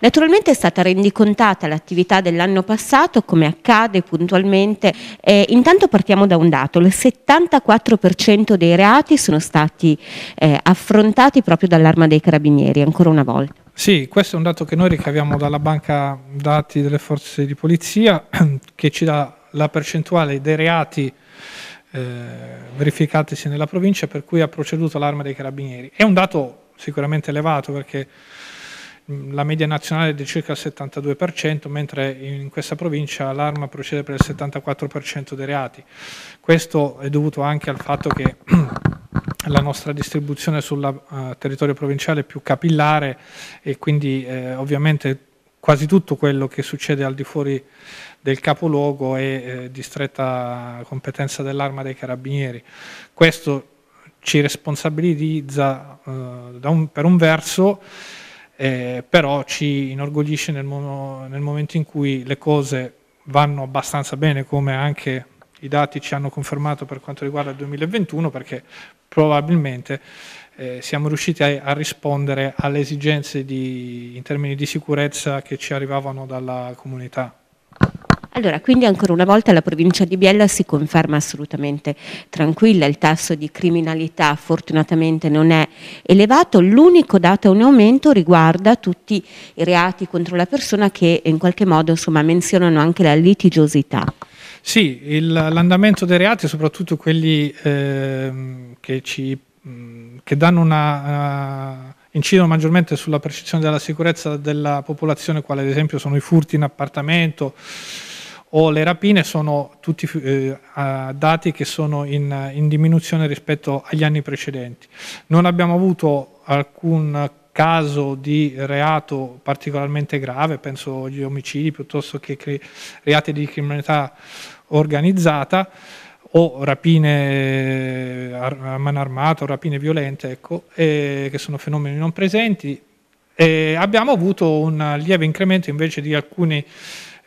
Naturalmente è stata rendicontata l'attività dell'anno passato, come accade puntualmente. Eh, intanto partiamo da un dato, il 74% dei reati sono stati eh, affrontati proprio dall'arma dei carabinieri, ancora una volta. Sì, questo è un dato che noi ricaviamo dalla banca dati delle forze di polizia, che ci dà la percentuale dei reati eh, verificatisi nella provincia per cui ha proceduto l'arma dei carabinieri. È un dato sicuramente elevato perché la media nazionale è di circa il 72%, mentre in questa provincia l'arma procede per il 74% dei reati. Questo è dovuto anche al fatto che la nostra distribuzione sul uh, territorio provinciale è più capillare e quindi eh, ovviamente quasi tutto quello che succede al di fuori del capoluogo è eh, di stretta competenza dell'arma dei carabinieri. Questo ci responsabilizza eh, un, per un verso eh, però ci inorgoglisce nel, mo- nel momento in cui le cose vanno abbastanza bene, come anche i dati ci hanno confermato per quanto riguarda il 2021, perché probabilmente eh, siamo riusciti a, a, rispondere alle esigenze di, in termini di sicurezza che ci arrivavano dalla comunità. Allora, quindi ancora una volta la provincia di Biella si conferma assolutamente tranquilla, il tasso di criminalità fortunatamente non è elevato, l'unico dato in aumento riguarda tutti i reati contro la persona che in qualche modo insomma, menzionano anche la litigiosità. Sì, l'andamento dei reati, soprattutto quelli eh, che, ci, che una, uh, incidono maggiormente sulla percezione della sicurezza della popolazione, quale ad esempio sono i furti in appartamento, o le rapine sono tutti eh, dati che sono in, in, diminuzione rispetto agli anni precedenti. Non abbiamo avuto alcun caso di reato particolarmente grave, penso agli omicidi piuttosto che reati di criminalità organizzata o rapine eh, a mano armata o rapine violente, ecco, eh, che sono fenomeni non presenti. Eh, abbiamo avuto un lieve incremento invece di alcuni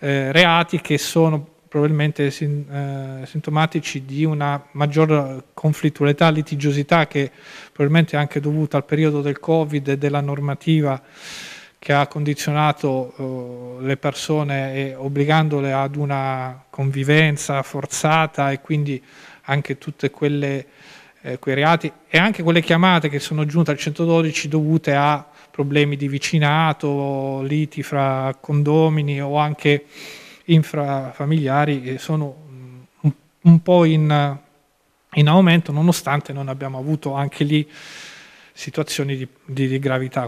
eh, reati che sono probabilmente sin, eh, sintomatici di una maggior conflittualità, litigiosità che probabilmente è anche dovuta al periodo del Covid e della normativa che ha condizionato eh, le persone e obbligandole ad una convivenza forzata e quindi anche tutte quelle eh, quei reati e anche quelle chiamate che sono giunte al 112 dovute a problemi di vicinato, liti fra condomini o anche infrafamiliari eh, sono mm, un, un po' in, in, aumento nonostante non abbiamo avuto anche lì situazioni di, di, di gravità.